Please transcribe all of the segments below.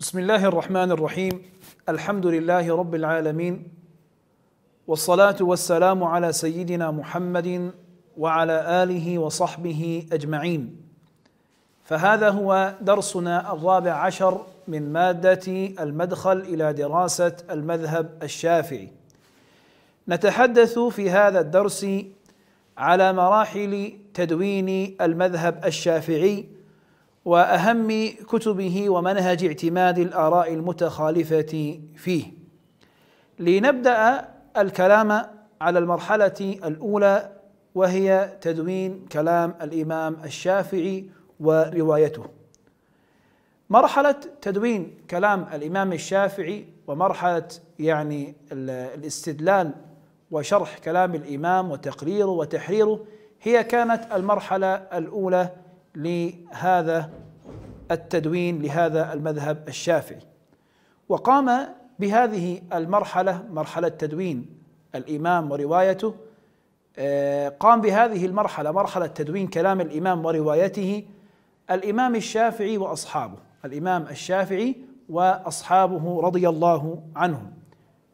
بسم الله الرحمن الرحيم الحمد لله رب العالمين والصلاه والسلام على سيدنا محمد وعلى اله وصحبه اجمعين فهذا هو درسنا الرابع عشر من ماده المدخل الى دراسه المذهب الشافعي نتحدث في هذا الدرس على مراحل تدوين المذهب الشافعي واهم كتبه ومنهج اعتماد الاراء المتخالفه فيه لنبدا الكلام على المرحله الاولى وهي تدوين كلام الامام الشافعي وروايته مرحله تدوين كلام الامام الشافعي ومرحله يعني الاستدلال وشرح كلام الامام وتقريره وتحريره هي كانت المرحله الاولى لهذا التدوين لهذا المذهب الشافعي وقام بهذه المرحله مرحله تدوين الامام وروايته آه، قام بهذه المرحله مرحله تدوين كلام الامام وروايته الامام الشافعي واصحابه الامام الشافعي واصحابه رضي الله عنهم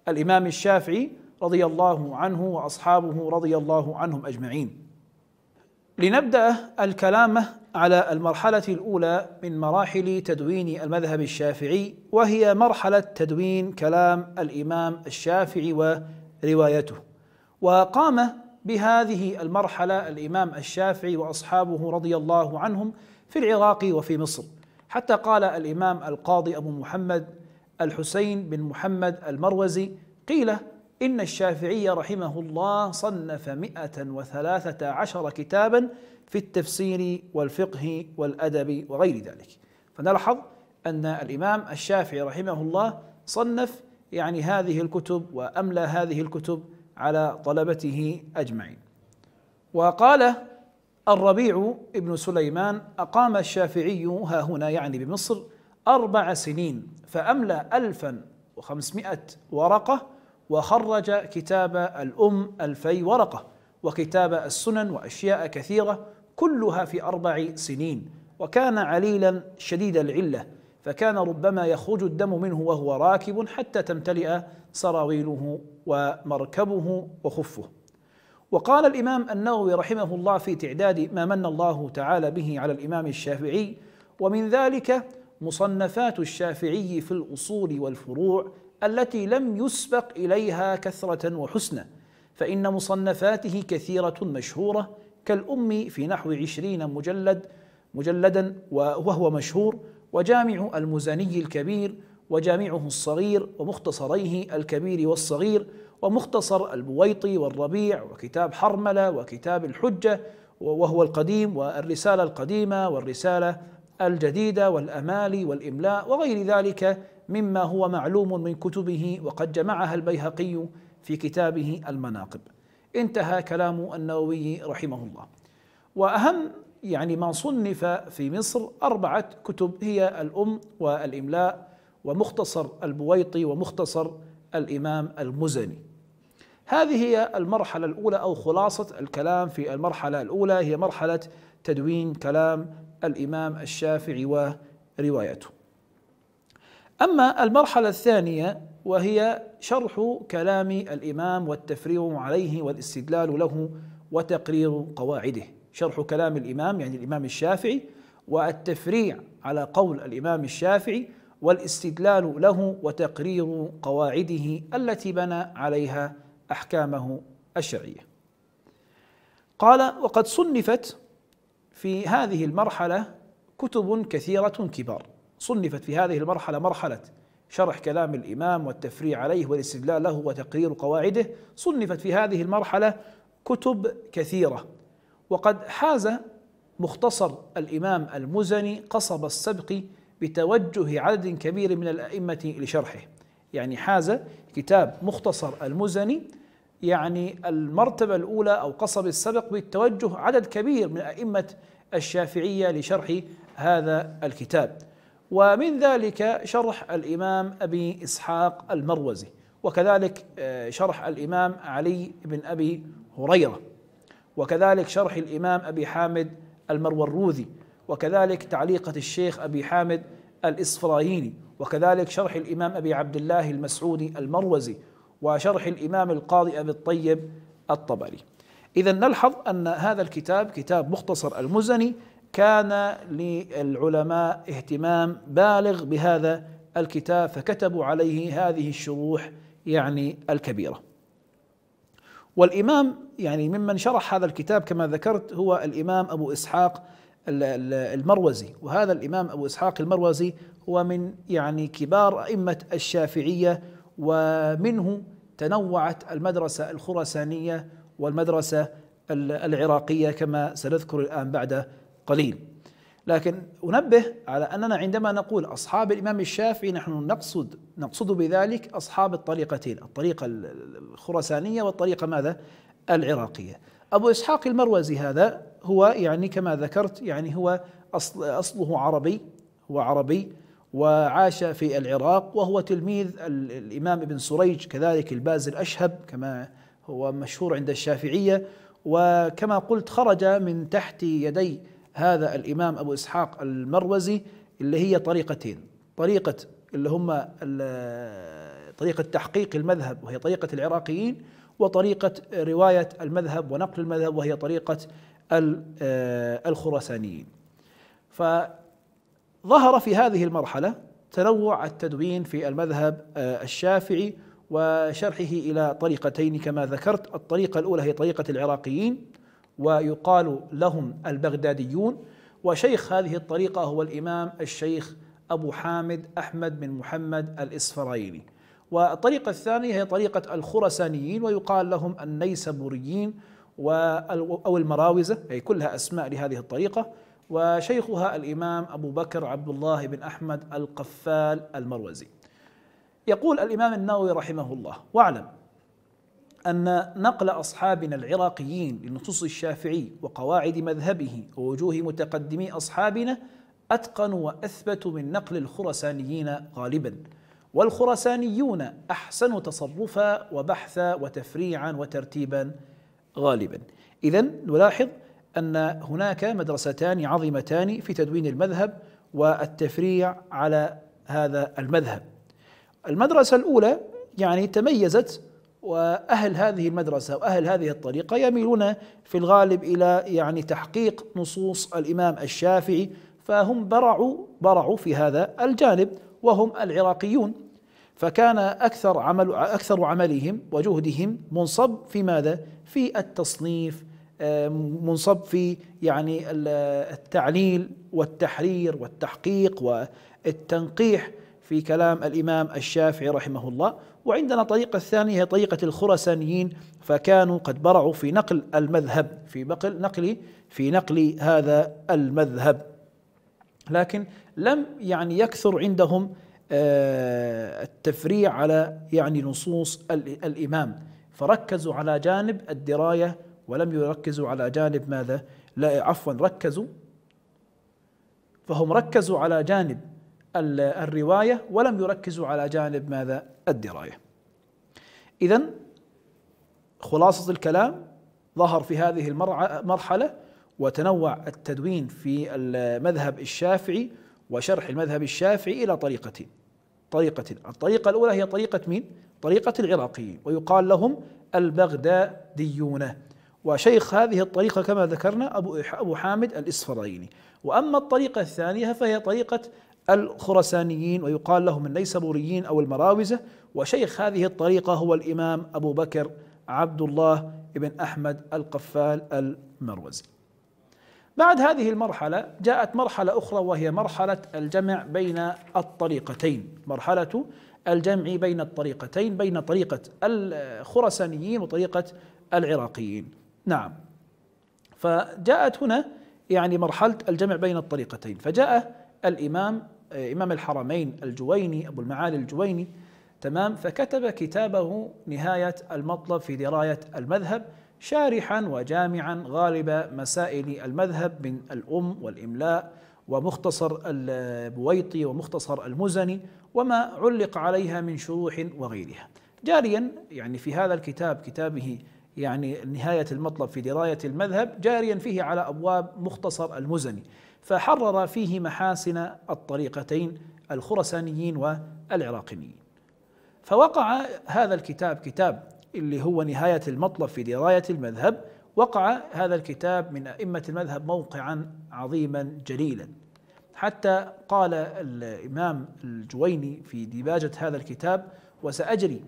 الامام الشافعي رضي الله عنه واصحابه رضي الله عنهم اجمعين لنبدا الكلام على المرحله الاولى من مراحل تدوين المذهب الشافعي وهي مرحله تدوين كلام الامام الشافعي وروايته وقام بهذه المرحله الامام الشافعي واصحابه رضي الله عنهم في العراق وفي مصر حتى قال الامام القاضي ابو محمد الحسين بن محمد المروزي قيل إن الشافعي رحمه الله صنف مئة وثلاثة عشر كتابا في التفسير والفقه والأدب وغير ذلك فنلحظ أن الإمام الشافعي رحمه الله صنف يعني هذه الكتب وأملى هذه الكتب على طلبته أجمعين وقال الربيع ابن سليمان أقام الشافعي ها هنا يعني بمصر أربع سنين فأملى ألفا وخمسمائة ورقة وخرج كتاب الأم ألفي ورقة وكتاب السنن وأشياء كثيرة كلها في أربع سنين وكان عليلا شديد العلة فكان ربما يخرج الدم منه وهو راكب حتى تمتلئ سراويله ومركبه وخفه وقال الإمام النووي رحمه الله في تعداد ما من الله تعالى به على الإمام الشافعي ومن ذلك مصنفات الشافعي في الأصول والفروع التي لم يسبق إليها كثرة وحسنة فإن مصنفاته كثيرة مشهورة كالأم في نحو عشرين مجلد مجلدا وهو مشهور وجامع المزني الكبير وجامعه الصغير ومختصريه الكبير والصغير ومختصر البويطي والربيع وكتاب حرملة وكتاب الحجة وهو القديم والرسالة القديمة والرسالة الجديدة والأمالي والإملاء وغير ذلك مما هو معلوم من كتبه وقد جمعها البيهقي في كتابه المناقب انتهى كلام النووي رحمه الله واهم يعني ما صنف في مصر اربعه كتب هي الام والاملاء ومختصر البويطي ومختصر الامام المزني هذه هي المرحله الاولى او خلاصه الكلام في المرحله الاولى هي مرحله تدوين كلام الامام الشافعي وروايته أما المرحلة الثانية وهي شرح كلام الإمام والتفريع عليه والاستدلال له وتقرير قواعده شرح كلام الإمام يعني الإمام الشافعي والتفريع على قول الإمام الشافعي والاستدلال له وتقرير قواعده التي بنى عليها أحكامه الشرعية قال وقد صنفت في هذه المرحلة كتب كثيرة كبار صنفت في هذه المرحلة مرحلة شرح كلام الإمام والتفريع عليه والاستدلال له وتقرير قواعده صنفت في هذه المرحلة كتب كثيرة وقد حاز مختصر الإمام المزني قصب السبق بتوجه عدد كبير من الأئمة لشرحه يعني حاز كتاب مختصر المزني يعني المرتبة الأولى أو قصب السبق بالتوجه عدد كبير من أئمة الشافعية لشرح هذا الكتاب ومن ذلك شرح الإمام أبي إسحاق المروزي وكذلك آه، شرح الإمام علي بن أبي هريرة وكذلك شرح الإمام أبي حامد المروروذي وكذلك تعليقة الشيخ أبي حامد الإصفرايني وكذلك شرح الإمام أبي عبد الله المسعودي المروزي وشرح الإمام القاضي أبي الطيب الطبري إذا نلحظ أن هذا الكتاب كتاب مختصر المزني كان للعلماء اهتمام بالغ بهذا الكتاب فكتبوا عليه هذه الشروح يعني الكبيره. والامام يعني ممن شرح هذا الكتاب كما ذكرت هو الامام ابو اسحاق المروزي وهذا الامام ابو اسحاق المروزي هو من يعني كبار ائمه الشافعيه ومنه تنوعت المدرسه الخراسانيه والمدرسه العراقيه كما سنذكر الان بعد قليل لكن أنبه على أننا عندما نقول أصحاب الإمام الشافعي نحن نقصد نقصد بذلك أصحاب الطريقتين الطريقة الخرسانية والطريقة ماذا؟ العراقية أبو إسحاق المروزي هذا هو يعني كما ذكرت يعني هو أصل أصله عربي هو عربي وعاش في العراق وهو تلميذ الإمام ابن سريج كذلك الباز الأشهب كما هو مشهور عند الشافعية وكما قلت خرج من تحت يدي هذا الإمام أبو إسحاق المروزي اللي هي طريقتين طريقة اللي هم طريقة تحقيق المذهب وهي طريقة العراقيين وطريقة رواية المذهب ونقل المذهب وهي طريقة آه، الخراسانيين فظهر في هذه المرحلة تنوع التدوين في المذهب آه، الشافعي وشرحه إلى طريقتين كما ذكرت الطريقة الأولى هي طريقة العراقيين ويقال لهم البغداديون وشيخ هذه الطريقة هو الإمام الشيخ أبو حامد أحمد بن محمد الإسفرايلي والطريقة الثانية هي طريقة الخرسانيين ويقال لهم النيسابوريين أو المراوزة أي كلها أسماء لهذه الطريقة وشيخها الإمام أبو بكر عبد الله بن أحمد القفال المروزي يقول الإمام النووي رحمه الله واعلم أن نقل أصحابنا العراقيين لنصوص الشافعي وقواعد مذهبه ووجوه متقدمي أصحابنا أتقن وأثبت من نقل الخرسانيين غالبا والخرسانيون أحسن تصرفا وبحثا وتفريعا وترتيبا غالبا إذا نلاحظ أن هناك مدرستان عظيمتان في تدوين المذهب والتفريع على هذا المذهب المدرسة الأولى يعني تميزت واهل هذه المدرسه واهل هذه الطريقه يميلون في الغالب الى يعني تحقيق نصوص الامام الشافعي فهم برعوا برعوا في هذا الجانب وهم العراقيون فكان اكثر عمل اكثر عملهم وجهدهم منصب في ماذا؟ في التصنيف آه، منصب في يعني التعليل والتحرير والتحقيق والتنقيح في كلام الإمام الشافعي رحمه الله وعندنا طريقة ثانية هي طريقة الخرسانيين فكانوا قد برعوا في نقل المذهب في نقل نقل في نقل هذا المذهب لكن لم يعني يكثر عندهم آه، التفريع على يعني نصوص الإمام فركزوا على جانب الدراية ولم يركزوا على جانب ماذا لا عفوا ركزوا فهم ركزوا على جانب الرواية ولم يركزوا على جانب ماذا الدراية إذا خلاصة الكلام ظهر في هذه المرحلة وتنوع التدوين في المذهب الشافعي وشرح المذهب الشافعي إلى طريقتين طريقة الطريقة الأولى هي طريقة مين؟ طريقة العراقيين ويقال لهم البغداديون وشيخ هذه الطريقة كما ذكرنا أبو أبو حامد الإسفرايني وأما الطريقة الثانية فهي طريقة الخرسانيين ويقال لهم النيسابوريين أو المراوزة وشيخ هذه الطريقة هو الإمام أبو بكر عبد الله بن أحمد القفال المروزي بعد هذه المرحلة جاءت مرحلة أخرى وهي مرحلة الجمع بين الطريقتين مرحلة الجمع بين الطريقتين بين طريقة الخرسانيين وطريقة العراقيين نعم فجاءت هنا يعني مرحلة الجمع بين الطريقتين فجاء الإمام آه، إمام الحرمين الجويني أبو المعالي الجويني تمام فكتب كتابه نهاية المطلب في دراية المذهب شارحا وجامعا غالب مسائل المذهب من الأم والإملاء ومختصر البويطي ومختصر المزني وما علق عليها من شروح وغيرها جاريا يعني في هذا الكتاب كتابه يعني نهاية المطلب في دراية المذهب جاريا فيه على أبواب مختصر المزني فحرر فيه محاسن الطريقتين الخرسانيين والعراقيين فوقع هذا الكتاب كتاب اللي هو نهاية المطلب في دراية المذهب وقع هذا الكتاب من أئمة المذهب موقعا عظيما جليلا حتى قال الإمام الجويني في ديباجة هذا الكتاب وسأجري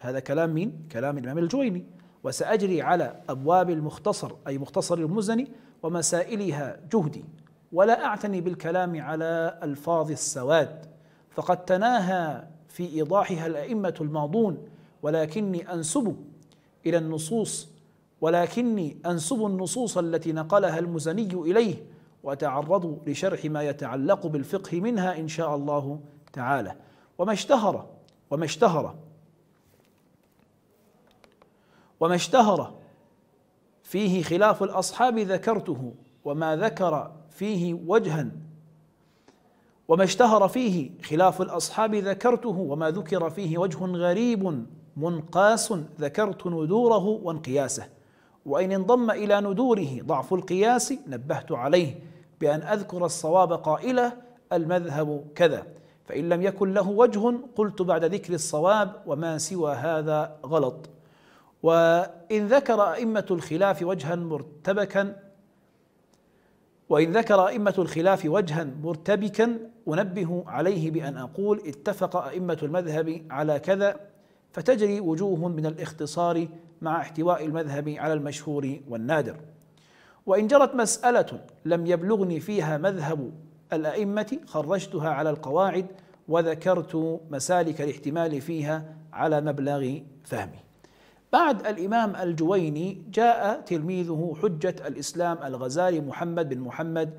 هذا كلام مين؟ كلام الإمام الجويني وسأجري على أبواب المختصر أي مختصر المزني ومسائلها جهدي ولا اعتني بالكلام على الفاظ السواد فقد تناهى في ايضاحها الائمه الماضون ولكني انسب الى النصوص ولكني انسب النصوص التي نقلها المزني اليه وتعرض لشرح ما يتعلق بالفقه منها ان شاء الله تعالى وما اشتهر وما اشتهر وما اشتهر فيه خلاف الاصحاب ذكرته وما ذكر فيه وجها وما اشتهر فيه خلاف الاصحاب ذكرته وما ذكر فيه وجه غريب منقاس ذكرت ندوره وانقياسه وان انضم الى ندوره ضعف القياس نبهت عليه بان اذكر الصواب قائله المذهب كذا فان لم يكن له وجه قلت بعد ذكر الصواب وما سوى هذا غلط وان ذكر ائمه الخلاف وجها مرتبكا وإن ذكر أئمة الخلاف وجها مرتبكا أنبه عليه بأن أقول اتفق أئمة المذهب على كذا فتجري وجوه من الاختصار مع احتواء المذهب على المشهور والنادر وإن جرت مسألة لم يبلغني فيها مذهب الأئمة خرجتها على القواعد وذكرت مسالك الاحتمال فيها على مبلغ فهمي بعد الإمام الجويني جاء تلميذه حجة الإسلام الغزالي محمد بن محمد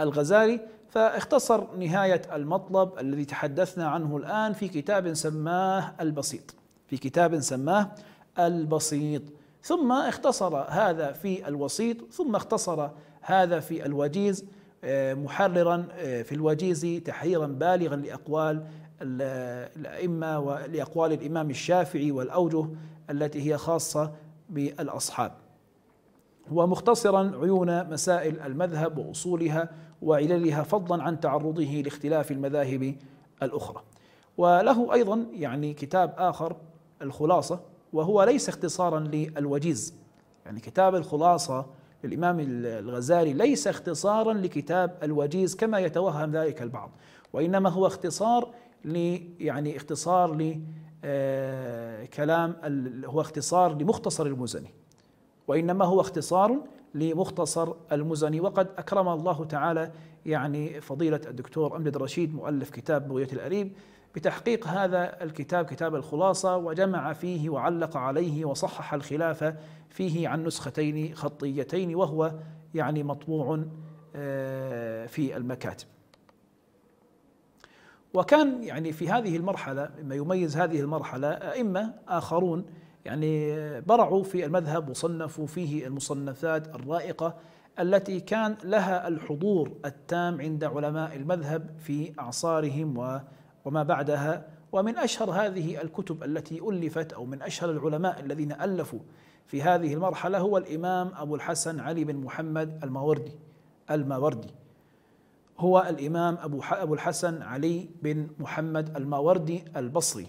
الغزالي فاختصر نهاية المطلب الذي تحدثنا عنه الآن في كتاب سماه البسيط في كتاب سماه البسيط ثم اختصر هذا في الوسيط ثم اختصر هذا في الوجيز آه، محررا آه، في الوجيز تحريرا بالغا لأقوال الأئمة ولأقوال الإمام الشافعي والأوجه التي هي خاصة بالأصحاب ومختصرا عيون مسائل المذهب وأصولها وعللها فضلا عن تعرضه لاختلاف المذاهب الأخرى وله أيضا يعني كتاب آخر الخلاصة وهو ليس اختصارا للوجيز يعني كتاب الخلاصة للإمام الغزالي ليس اختصارا لكتاب الوجيز كما يتوهم ذلك البعض وإنما هو اختصار يعني اختصار آه، كلام هو اختصار لمختصر المزني وإنما هو اختصار لمختصر المزني وقد أكرم الله تعالى يعني فضيلة الدكتور أمجد رشيد مؤلف كتاب بغية الأريب بتحقيق هذا الكتاب كتاب الخلاصة وجمع فيه وعلق عليه وصحح الخلاف فيه عن نسختين خطيتين وهو يعني مطبوع آه، في المكاتب وكان يعني في هذه المرحلة ما يميز هذه المرحلة أئمة آخرون يعني برعوا في المذهب وصنفوا فيه المصنفات الرائقة التي كان لها الحضور التام عند علماء المذهب في أعصارهم وما بعدها ومن أشهر هذه الكتب التي ألفت أو من أشهر العلماء الذين ألفوا في هذه المرحلة هو الإمام أبو الحسن علي بن محمد الماوردي الماوردي هو الإمام أبو, أبو الحسن علي بن محمد الماوردي البصري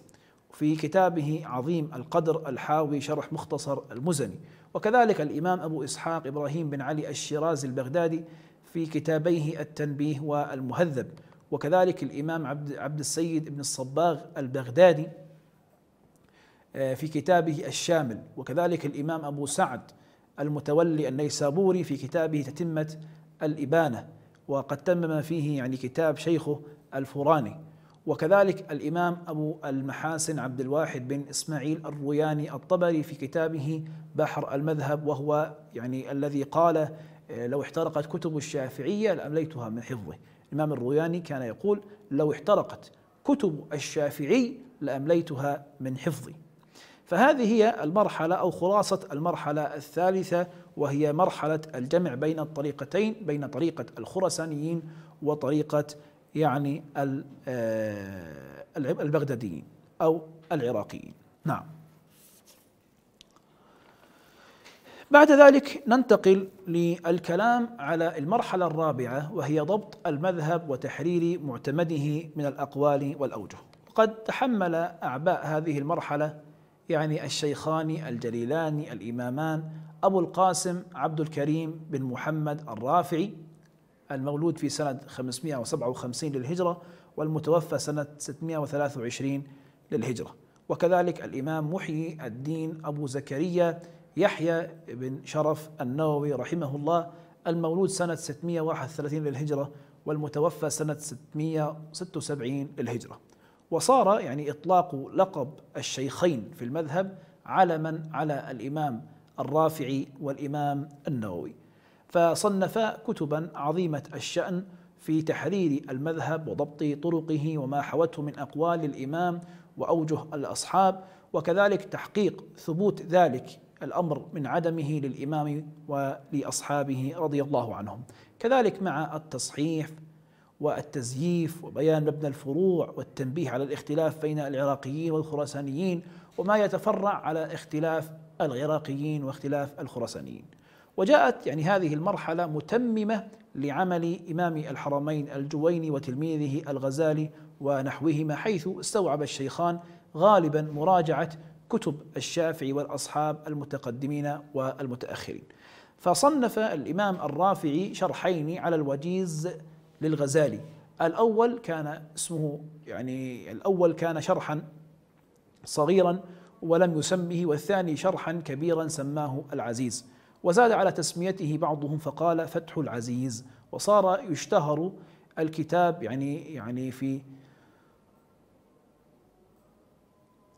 في كتابه عظيم القدر الحاوي شرح مختصر المزني وكذلك الإمام أبو إسحاق إبراهيم بن علي الشيرازي البغدادي في كتابيه التنبيه والمهذب وكذلك الإمام عبد, عبد السيد بن الصباغ البغدادي آه، في كتابه الشامل وكذلك الإمام أبو سعد المتولي النيسابوري في كتابه تتمة الإبانة وقد تمم فيه يعني كتاب شيخه الفوراني وكذلك الإمام أبو المحاسن عبد الواحد بن إسماعيل الروياني الطبري في كتابه بحر المذهب وهو يعني الذي قال آه، لو احترقت كتب الشافعية لأمليتها من حفظه الإمام الروياني كان يقول لو احترقت كتب الشافعي لأمليتها من حفظي فهذه هي المرحلة أو خلاصة المرحلة الثالثة وهي مرحلة الجمع بين الطريقتين بين طريقة الخرسانيين وطريقة يعني آه، البغداديين أو العراقيين نعم بعد ذلك ننتقل للكلام على المرحلة الرابعة وهي ضبط المذهب وتحرير معتمده من الأقوال والأوجه قد تحمل أعباء هذه المرحلة يعني الشيخان الجليلان الإمامان أبو القاسم عبد الكريم بن محمد الرافعي المولود في سنة 557 للهجرة والمتوفى سنة 623 للهجرة وكذلك الإمام محيي الدين أبو زكريا يحيى بن شرف النووي رحمه الله المولود سنة 631 للهجرة والمتوفى سنة 676 للهجرة وصار يعني إطلاق لقب الشيخين في المذهب علما على الإمام الرافعي والإمام النووي فصنفا كتبا عظيمة الشأن في تحرير المذهب وضبط طرقه وما حوته من أقوال الإمام وأوجه الأصحاب وكذلك تحقيق ثبوت ذلك الأمر من عدمه للإمام ولأصحابه رضي الله عنهم كذلك مع التصحيح والتزييف وبيان مبنى الفروع والتنبيه على الاختلاف بين العراقيين والخراسانيين وما يتفرع على اختلاف العراقيين واختلاف الخرسانيين وجاءت يعني هذه المرحلة متممة لعمل إمام الحرمين الجويني وتلميذه الغزالي ونحوهما حيث استوعب الشيخان غالبا مراجعة كتب الشافعي والأصحاب المتقدمين والمتأخرين فصنف الإمام الرافعي شرحين على الوجيز للغزالي الأول كان اسمه يعني الأول كان شرحا صغيرا ولم يسمه والثاني شرحا كبيرا سماه العزيز وزاد على تسميته بعضهم فقال فتح العزيز وصار يشتهر الكتاب يعني يعني في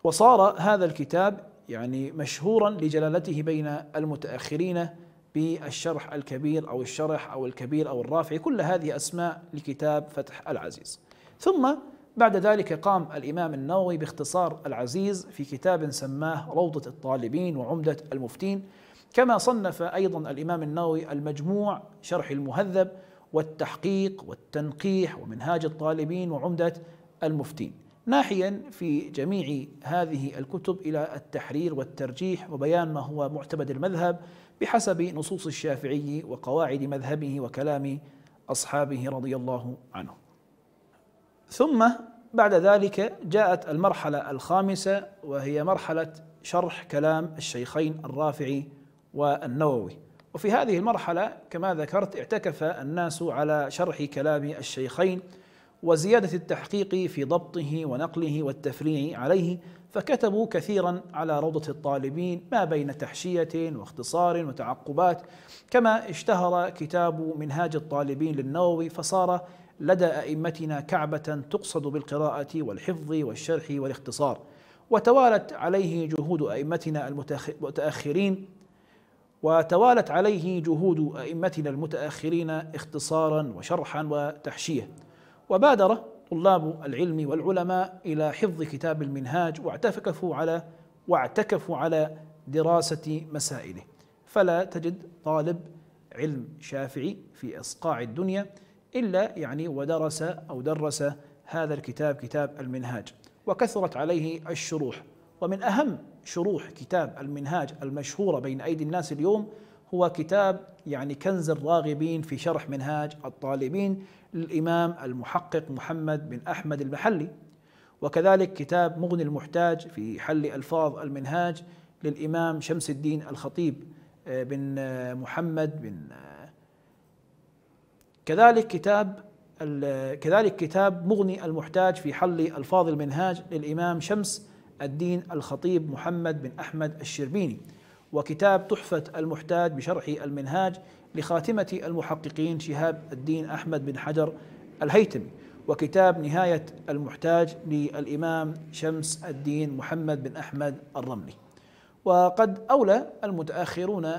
وصار هذا الكتاب يعني مشهورا لجلالته بين المتأخرين بالشرح الكبير أو الشرح أو الكبير أو الرافع كل هذه أسماء لكتاب فتح العزيز ثم بعد ذلك قام الإمام النووي باختصار العزيز في كتاب سماه روضة الطالبين وعمدة المفتين كما صنف أيضا الإمام النووي المجموع شرح المهذب والتحقيق والتنقيح ومنهاج الطالبين وعمدة المفتين ناحيا في جميع هذه الكتب إلى التحرير والترجيح وبيان ما هو معتمد المذهب بحسب نصوص الشافعي وقواعد مذهبه وكلام أصحابه رضي الله عنهم ثم بعد ذلك جاءت المرحلة الخامسة وهي مرحلة شرح كلام الشيخين الرافعي والنووي وفي هذه المرحلة كما ذكرت اعتكف الناس على شرح كلام الشيخين وزيادة التحقيق في ضبطه ونقله والتفريع عليه فكتبوا كثيرا على روضة الطالبين ما بين تحشية واختصار وتعقبات كما اشتهر كتاب منهاج الطالبين للنووي فصار لدى أئمتنا كعبة تقصد بالقراءة والحفظ والشرح والاختصار وتوالت عليه جهود أئمتنا المتأخرين وتوالت عليه جهود أئمتنا المتأخرين اختصارا وشرحا وتحشيه وبادر طلاب العلم والعلماء إلى حفظ كتاب المنهاج واعتكفوا على واعتكفوا على دراسة مسائله فلا تجد طالب علم شافعي في إصقاع الدنيا إلا يعني ودرس أو درس هذا الكتاب كتاب المنهاج وكثرت عليه الشروح ومن أهم شروح كتاب المنهاج المشهورة بين أيدي الناس اليوم هو كتاب يعني كنز الراغبين في شرح منهاج الطالبين للإمام المحقق محمد بن أحمد المحلي وكذلك كتاب مغني المحتاج في حل ألفاظ المنهاج للإمام شمس الدين الخطيب آه، بن آه، محمد بن آه، كذلك كتاب كذلك كتاب مغني المحتاج في حل الفاظ المنهاج للإمام شمس الدين الخطيب محمد بن أحمد الشربيني وكتاب تحفة المحتاج بشرح المنهاج لخاتمة المحققين شهاب الدين أحمد بن حجر الهيتمي وكتاب نهاية المحتاج للإمام شمس الدين محمد بن أحمد الرملي وقد أولى المتأخرون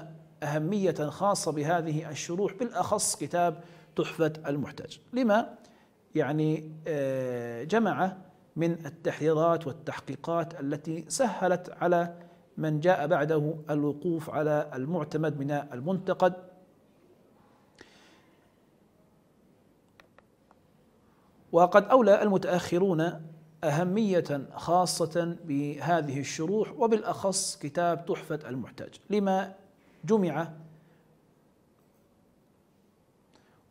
أهمية خاصة بهذه الشروح بالأخص كتاب تحفة المحتاج لما يعني آه، جمع من التحريرات والتحقيقات التي سهلت على من جاء بعده الوقوف على المعتمد من المنتقد وقد أولى المتأخرون أهمية خاصة بهذه الشروح وبالأخص كتاب تحفة المحتاج لما جمع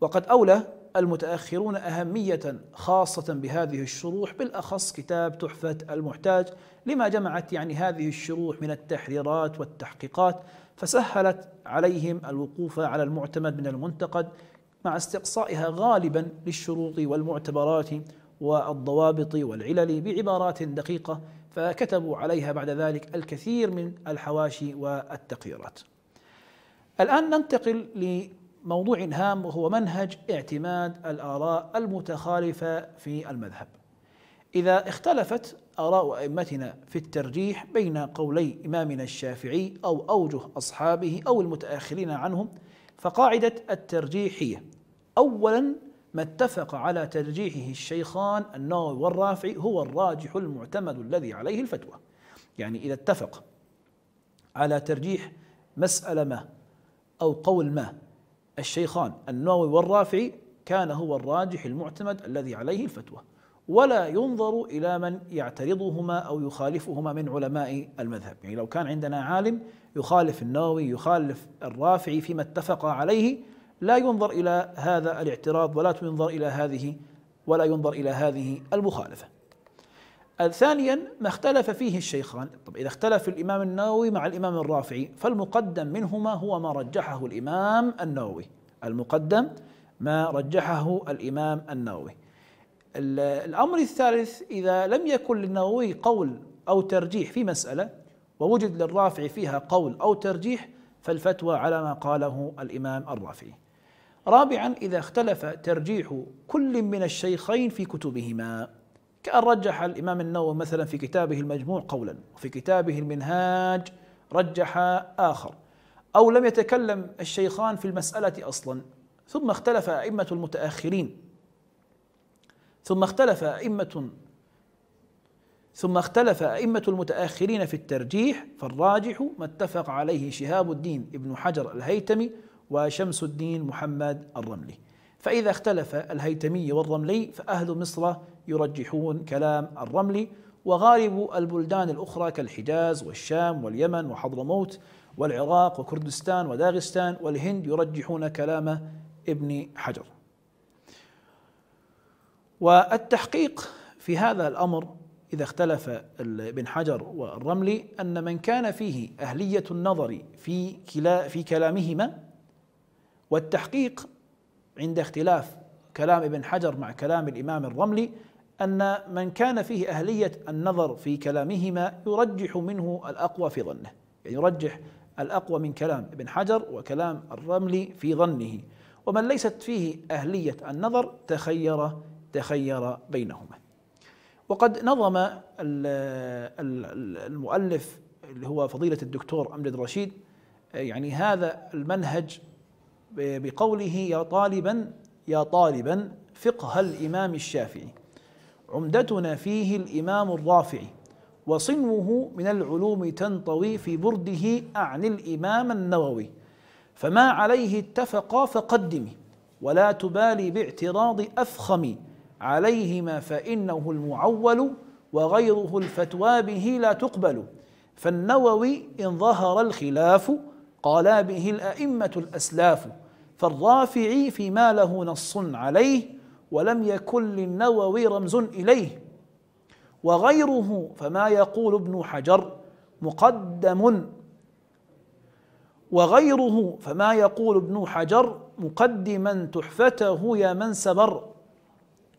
وقد أولى المتأخرون أهمية خاصة بهذه الشروح بالأخص كتاب تحفة المحتاج لما جمعت يعني هذه الشروح من التحريرات والتحقيقات فسهلت عليهم الوقوف على المعتمد من المنتقد مع استقصائها غالبا للشروط والمعتبرات والضوابط والعلل بعبارات دقيقة فكتبوا عليها بعد ذلك الكثير من الحواشي والتقريرات. الآن ننتقل موضوع هام وهو منهج اعتماد الآراء المتخالفة في المذهب إذا اختلفت آراء أئمتنا في الترجيح بين قولي إمامنا الشافعي أو أوجه أصحابه أو المتأخرين عنهم فقاعدة الترجيحية أولا ما اتفق على ترجيحه الشيخان النووي والرافعي هو الراجح المعتمد الذي عليه الفتوى يعني إذا اتفق على ترجيح مسألة ما أو قول ما الشيخان النووي والرافعي كان هو الراجح المعتمد الذي عليه الفتوى ولا ينظر الى من يعترضهما او يخالفهما من علماء المذهب، يعني لو كان عندنا عالم يخالف النووي يخالف الرافعي فيما اتفق عليه لا ينظر الى هذا الاعتراض ولا ينظر الى هذه ولا ينظر الى هذه المخالفه. ثانيا ما اختلف فيه الشيخان طب إذا اختلف الإمام النووي مع الإمام الرافعي فالمقدم منهما هو ما رجحه الإمام النووي المقدم ما رجحه الإمام النووي الأمر الثالث إذا لم يكن للنووي قول أو ترجيح في مسألة ووجد للرافعي فيها قول أو ترجيح فالفتوى على ما قاله الإمام الرافعي رابعا إذا اختلف ترجيح كل من الشيخين في كتبهما كأن رجح الإمام النووي مثلا في كتابه المجموع قولا وفي كتابه المنهاج رجح آخر أو لم يتكلم الشيخان في المسألة أصلا ثم اختلف أئمة المتأخرين ثم اختلف أئمة ثم اختلف أئمة المتأخرين في الترجيح فالراجح ما اتفق عليه شهاب الدين ابن حجر الهيتمي وشمس الدين محمد الرملي فإذا اختلف الهيتمي والرملي فأهل مصر يرجحون كلام الرملي وغالب البلدان الأخرى كالحجاز والشام واليمن وحضرموت والعراق وكردستان وداغستان والهند يرجحون كلام ابن حجر والتحقيق في هذا الأمر إذا اختلف ابن حجر والرملي أن من كان فيه أهلية النظر في, كلا في كلامهما والتحقيق عند اختلاف كلام ابن حجر مع كلام الإمام الرملي أن من كان فيه أهلية النظر في كلامهما يرجح منه الأقوى في ظنه يعني يرجح الأقوى من كلام ابن حجر وكلام الرملي في ظنه ومن ليست فيه أهلية النظر تخير تخير بينهما وقد نظم المؤلف اللي هو فضيلة الدكتور أمجد رشيد يعني هذا المنهج بقوله يا طالبا يا طالبا فقه الإمام الشافعي عمدتنا فيه الإمام الرافعي وصنوه من العلوم تنطوي في برده عن الإمام النووي فما عليه اتفقا فقدمي ولا تبالي باعتراض أفخم عليهما فإنه المعول وغيره الفتوى به لا تقبل فالنووي إن ظهر الخلاف قالا به الأئمة الأسلاف فالرافعي فيما له نص عليه ولم يكن للنووي رمز إليه وغيره فما يقول ابن حجر مقدم وغيره فما يقول ابن حجر مقدما تحفته يا من سبر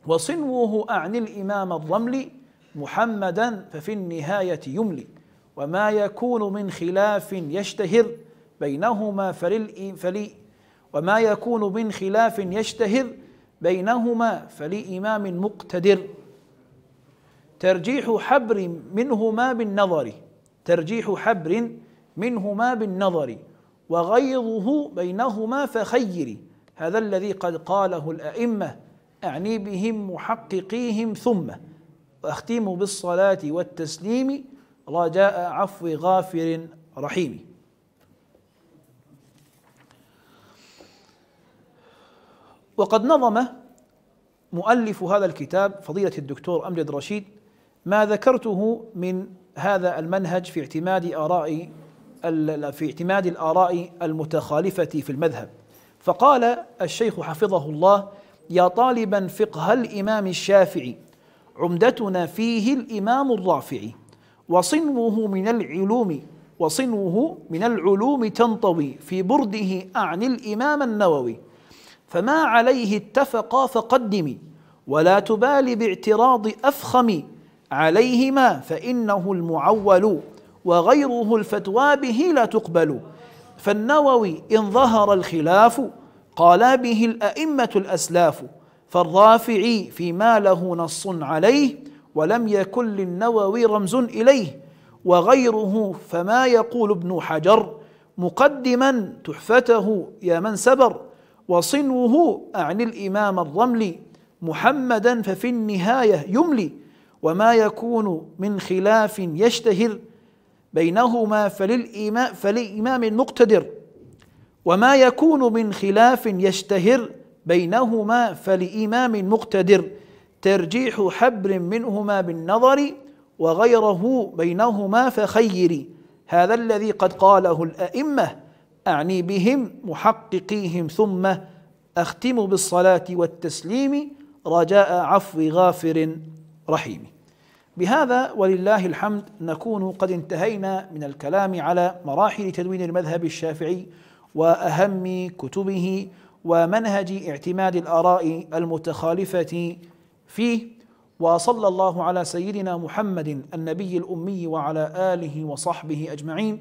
وصنوه أعني الإمام الرملي محمدا ففي النهاية يملي وما يكون من خلاف يشتهر بينهما فلي وما يكون من خلاف يشتهر بينهما فلإمام مقتدر ترجيح حبر منهما بالنظر ترجيح حبر منهما بالنظر وغيظه بينهما فخير هذا الذي قد قاله الأئمة أعني بهم محققيهم ثم وأختم بالصلاة والتسليم رجاء عفو غافر رحيم وقد نظم مؤلف هذا الكتاب فضيلة الدكتور أمجد رشيد ما ذكرته من هذا المنهج في اعتماد آراء في اعتماد الآراء المتخالفة في المذهب فقال الشيخ حفظه الله يا طالبا فقه الإمام الشافعي عمدتنا فيه الإمام الرافعي وصنوه من العلوم وصنوه من العلوم تنطوي في برده أعني الإمام النووي فما عليه اتفقا فقدمي ولا تبالي باعتراض أفخم عليهما فإنه المعول وغيره الفتوى به لا تقبل فالنووي إن ظهر الخلاف قال به الأئمة الأسلاف فالرافعي فيما له نص عليه ولم يكن للنووي رمز إليه وغيره فما يقول ابن حجر مقدما تحفته يا من سبر وصنوه أعني الإمام الرملي محمدا ففي النهاية يملي وما يكون من خلاف يشتهر بينهما فللإمام, فلإمام مقتدر وما يكون من خلاف يشتهر بينهما فلإمام مقتدر ترجيح حبر منهما بالنظر وغيره بينهما فخيري هذا الذي قد قاله الأئمة أعني بهم محققيهم ثم أختم بالصلاة والتسليم رجاء عفو غافر رحيم بهذا ولله الحمد نكون قد انتهينا من الكلام على مراحل تدوين المذهب الشافعي وأهم كتبه ومنهج اعتماد الآراء المتخالفة فيه وصلى الله على سيدنا محمد النبي الأمي وعلى آله وصحبه أجمعين